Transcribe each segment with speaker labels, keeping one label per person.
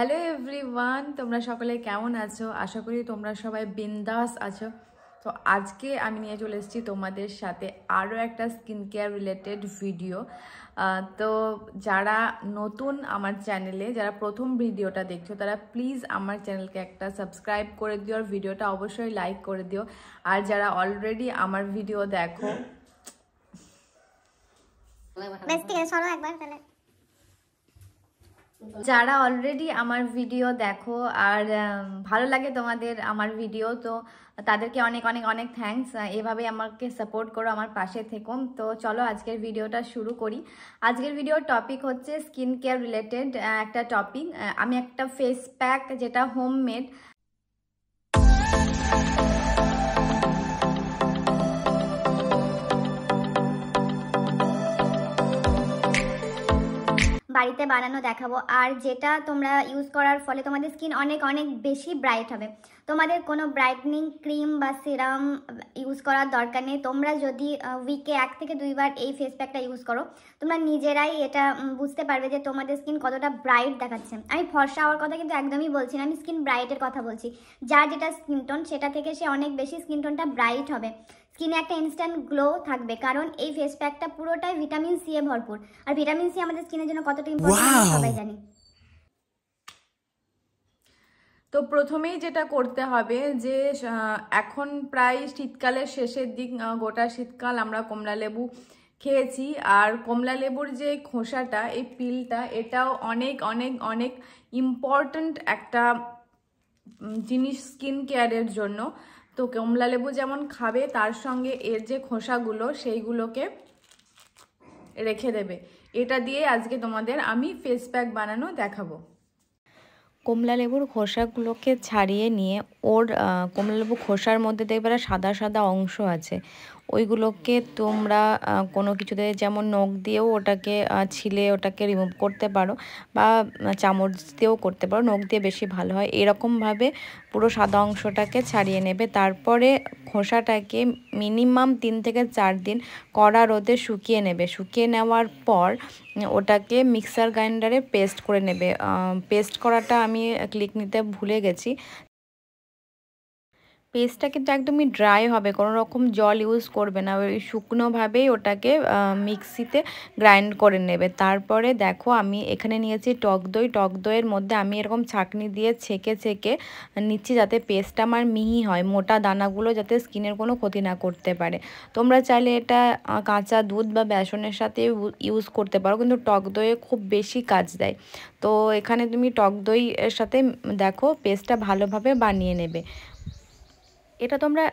Speaker 1: hello everyone তোমরা সকলে কেমন আছো আশা করি তোমরা সবাই বিন্দাস আছো তো আজকে আমি নিয়ে চলে এসেছি তোমাদের সাথে আরও একটা স্কিন কেয়ার রিলেটেড ভিডিও তো যারা নতুন আমার চ্যানেলে যারা প্রথম ভিডিওটা দেখছো তারা প্লিজ আমার চ্যানেলকে একটা সাবস্ক্রাইব করে দিও আর ভিডিওটা অবশ্যই লাইক করে দিও
Speaker 2: আর যারা অলরেডি আমার ভিডিও দেখো একবার যারা অলরেডি আমার ভিডিও দেখো আর ভালো লাগে তোমাদের আমার ভিডিও তো তাদেরকে অনেক অনেক অনেক থ্যাংকস এভাবে আমাকে সাপোর্ট করো আমার পাশে থেকো তো চলো আজকের ভিডিওটা শুরু করি আজকের ভিডিওর টপিক হচ্ছে স্কিন কেয়ার রিলেটেড একটা টপিক আমি একটা ফেস প্যাক যেটা হোমমেড
Speaker 3: বাড়িতে বানানো দেখাবো আর যেটা তোমরা ইউজ করার ফলে তোমাদের স্কিন অনেক অনেক বেশি ব্রাইট হবে তোমাদের কোনো ব্রাইটনিং ক্রিম বা সিরাম ইউজ করার দরকার নেই তোমরা যদি উইকে এক থেকে দুইবার এই ফেস প্যাকটা ইউজ করো তোমরা নিজেরাই এটা বুঝতে পারবে যে তোমাদের স্কিন কতটা ব্রাইট দেখাচ্ছে আমি ফর্সা হওয়ার কথা কিন্তু একদমই বলছি না আমি স্কিন ব্রাইটের কথা বলছি যার যেটা স্কিন টোন সেটা থেকে সে অনেক বেশি স্কিন টোনটা ব্রাইট হবে স্কিনে একটা ইনস্ট্যান্ট গ্লো থাকবে কারণ এই ফেস প্যাকটা পুরোটাই ভিটামিন সি এ ভরপুর আর ভিটামিন সি আমাদের স্কিনের জন্য কতটা ইম্পর্টেন্ট সবাই জানি
Speaker 1: তো প্রথমেই যেটা করতে হবে যে এখন প্রায় শীতকালের শেষের দিক গোটা শীতকাল আমরা কমলা লেবু খেয়েছি আর কমলা লেবুর যে খোসাটা এই পিলটা এটাও অনেক অনেক অনেক ইম্পর্ট্যান্ট একটা জিনিস স্কিন কেয়ারের জন্য তো কমলা লেবু যেমন খাবে তার সঙ্গে এর যে খোসাগুলো সেইগুলোকে রেখে দেবে এটা দিয়ে আজকে তোমাদের আমি ফেস প্যাক বানানো দেখাবো কমলা লেবুর খোসাগুলোকে ছাড়িয়ে নিয়ে ওর কমলা লেবু খোসার মধ্যে দেখবে সাদা সাদা অংশ আছে ওইগুলোকে তোমরা কোনো কিছুতে যেমন নখ দিয়েও ওটাকে ছিলে ওটাকে রিমুভ করতে পারো বা চামচ দিয়েও করতে পারো নখ দিয়ে বেশি ভালো হয় এরকমভাবে পুরো সাদা অংশটাকে ছাড়িয়ে নেবে তারপরে খোসাটাকে মিনিমাম তিন থেকে চার দিন কড়া রোদে শুকিয়ে নেবে শুকিয়ে নেওয়ার পর ওটাকে মিক্সার গ্রাইন্ডারে পেস্ট করে নেবে পেস্ট করাটা আমি ক্লিক নিতে ভুলে গেছি পেস্টটা কিন্তু একদমই ড্রাই হবে কোনো রকম জল ইউজ করবে না ওই শুকনোভাবেই ওটাকে মিক্সিতে গ্রাইন্ড করে নেবে তারপরে দেখো আমি এখানে নিয়েছি টক দই টক দইয়ের মধ্যে আমি এরকম ছাঁকনি দিয়ে ছেঁকে ছেঁকে নিচ্ছি যাতে পেস্টটা আমার মিহি হয় মোটা দানাগুলো যাতে স্কিনের কোনো ক্ষতি না করতে পারে তোমরা চাইলে এটা কাঁচা দুধ বা বেসনের সাথে ইউজ করতে পারো কিন্তু টক দইয়ে খুব বেশি কাজ দেয় তো এখানে তুমি টক দইয়ের সাথে দেখো পেস্টটা ভালোভাবে বানিয়ে নেবে এটা তোমরা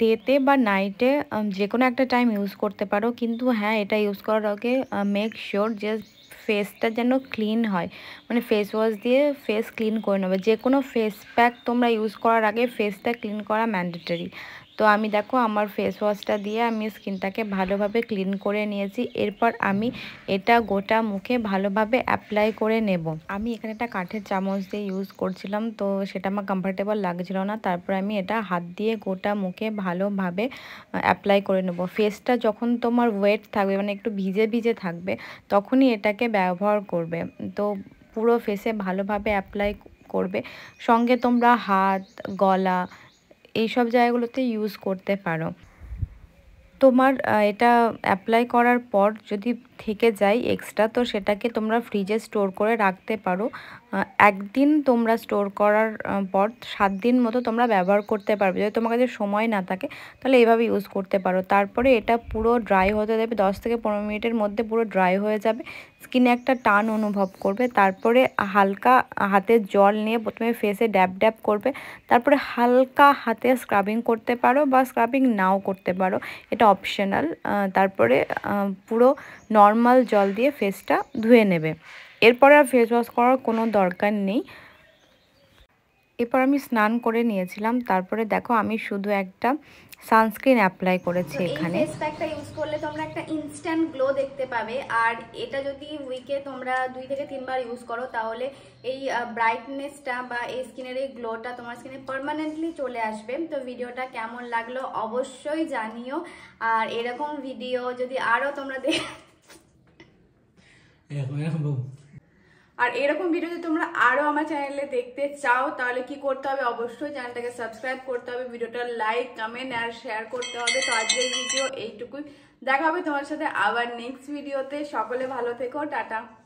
Speaker 1: ডেতে বা নাইটে যে কোনো একটা টাইম ইউজ করতে পারো কিন্তু হ্যাঁ এটা ইউজ করার আগে মেক শিওর যে ফেসটা যেন ক্লিন হয় মানে ফেস ওয়াশ দিয়ে ফেস ক্লিন করে নেবে যে কোনো ফেস প্যাক তোমরা ইউজ করার আগে ফেসটা ক্লিন করা ম্যান্ডেটারি তো আমি দেখো আমার ফেস ওয়াশটা দিয়ে আমি স্কিনটাকে ভালোভাবে ক্লিন করে নিয়েছি এরপর আমি এটা গোটা মুখে ভালোভাবে অ্যাপ্লাই করে নেব আমি এখানে একটা কাঠের চামচ দিয়ে ইউজ করছিলাম তো সেটা আমার কমফর্টেবল লাগছিল না তারপর আমি এটা হাত দিয়ে গোটা মুখে ভালোভাবে অ্যাপ্লাই করে নেব ফেসটা যখন তোমার ওয়েট থাকবে মানে একটু ভিজে ভিজে থাকবে তখনই এটাকে ব্যবহার করবে তো পুরো ফেসে ভালোভাবে অ্যাপ্লাই করবে সঙ্গে তোমরা হাত গলা এইসব জায়গাগুলোতে ইউজ করতে পারো তোমার এটা অ্যাপ্লাই করার পর যদি থেকে যায় এক্সট্রা তো সেটাকে তোমরা ফ্রিজে স্টোর করে রাখতে পারো একদিন তোমরা স্টোর করার পর সাত দিন মতো তোমরা ব্যবহার করতে পারবে যদি তোমার কাছে সময় না থাকে তাহলে এভাবে ইউজ করতে পারো তারপরে এটা পুরো ড্রাই হতে দেবে দশ থেকে পনেরো মিনিটের মধ্যে পুরো ড্রাই হয়ে যাবে স্কিনে একটা টান অনুভব করবে তারপরে হালকা হাতে জল নিয়ে প্রথমে ফেসে ড্যাব ড্যাব করবে তারপরে হালকা হাতে স্ক্রাবিং করতে পারো বা স্ক্রাবিং নাও করতে পারো এটা অপশনাল তারপরে পুরো নর্মাল জল দিয়ে ফেসটা ধুয়ে নেবে এরপরে আর ফেস ওয়াশ করার কোনো দরকার নেই এরপর আমি স্নান করে নিয়েছিলাম তারপরে দেখো আমি শুধু একটা সানস্ক্রিন অ্যাপ্লাই করেছি এখানে
Speaker 2: একটা ইউজ করলে তোমরা একটা ইনস্ট্যান্ট গ্লো দেখতে পাবে আর এটা যদি উইকে তোমরা দুই থেকে তিনবার ইউজ করো তাহলে এই ব্রাইটনেসটা বা এই স্কিনের এই গ্লোটা তোমার স্কিনে পারমানেন্টলি চলে আসবে তো ভিডিওটা কেমন লাগলো অবশ্যই জানিও আর এরকম ভিডিও যদি আরও তোমরা দেখ আর এরকম ভিডিও যদি তোমরা আরও আমার চ্যানেলে
Speaker 1: দেখতে চাও তাহলে কি করতে হবে অবশ্যই চ্যানেলটাকে সাবস্ক্রাইব করতে হবে ভিডিওটা লাইক কমেন্ট আর শেয়ার করতে হবে তো আজকের ভিডিও এইটুকুই দেখা হবে তোমার সাথে আবার নেক্সট ভিডিওতে সকলে ভালো থেকো টাটা